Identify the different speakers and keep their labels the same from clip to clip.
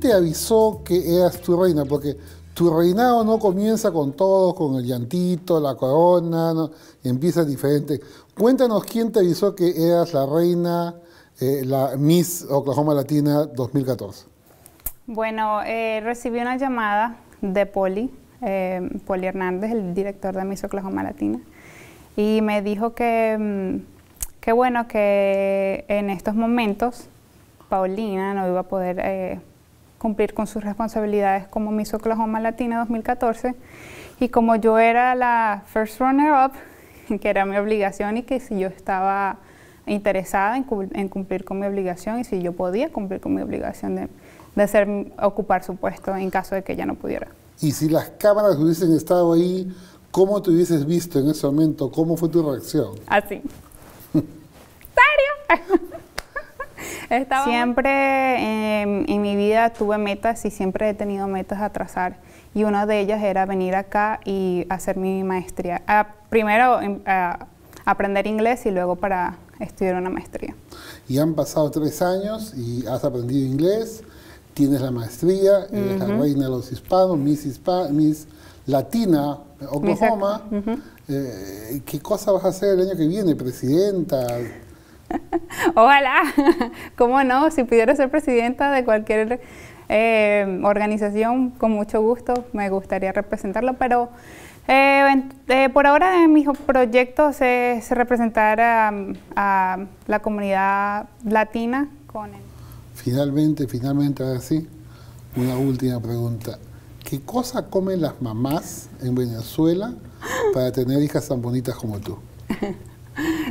Speaker 1: te avisó que eras tu reina? Porque tu reinado no comienza con todo con el llantito, la corona, ¿no? empieza diferente. Cuéntanos quién te avisó que eras la reina, eh, la Miss Oklahoma Latina 2014.
Speaker 2: Bueno, eh, recibí una llamada de Poli, eh, Poli Hernández, el director de Miss Oklahoma Latina, y me dijo que, mm, que bueno, que en estos momentos Paulina no iba a poder cumplir con sus responsabilidades como Miss Oklahoma Latina 2014 y como yo era la first runner-up, que era mi obligación y que si yo estaba interesada en, cumplir con mi obligación y si yo podía cumplir con mi obligación de, de ocupar su puesto en caso de que ella no pudiera.
Speaker 1: Y si las cámaras hubiesen estado ahí, ¿cómo te hubieses visto en ese momento? ¿Cómo fue tu reacción?
Speaker 2: Así. ¿Serio? siempre em, en mi vida tuve metas y siempre he tenido metas a trazar y una de ellas era venir acá y hacer mi maestría. Ah, primero em, aprender inglés y luego para estudiar una maestría.
Speaker 1: Y han pasado tres años y has aprendido inglés, tienes la maestría, eres la reina de los hispanos, Miss, Latina Oklahoma. Eh, ¿Qué cosa vas a hacer el año que viene, presidenta?
Speaker 2: Ojalá, ¿cómo no? Si pudiera ser presidenta de cualquier eh, organización, con mucho gusto me gustaría representarlo, pero eh, eh, por ahora mis proyectos es representar a, la comunidad latina con
Speaker 1: Finalmente, finalmente, así una última pregunta. ¿Qué cosa comen las mamás en Venezuela para tener hijas tan bonitas como tú?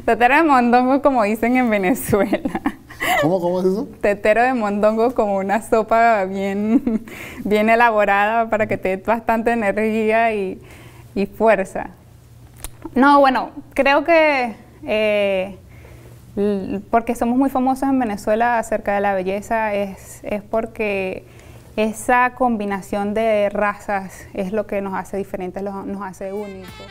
Speaker 2: Tetero de mondongo, como dicen en Venezuela.
Speaker 1: ¿Cómo, cómo es eso?
Speaker 2: Tetero de mondongo como una sopa bien, bien elaborada para que te dé bastante energía y, fuerza. No, bueno, creo que eh, porque somos muy famosos en Venezuela acerca de la belleza es, es porque esa combinación de razas es lo que nos hace diferentes, nos hace únicos.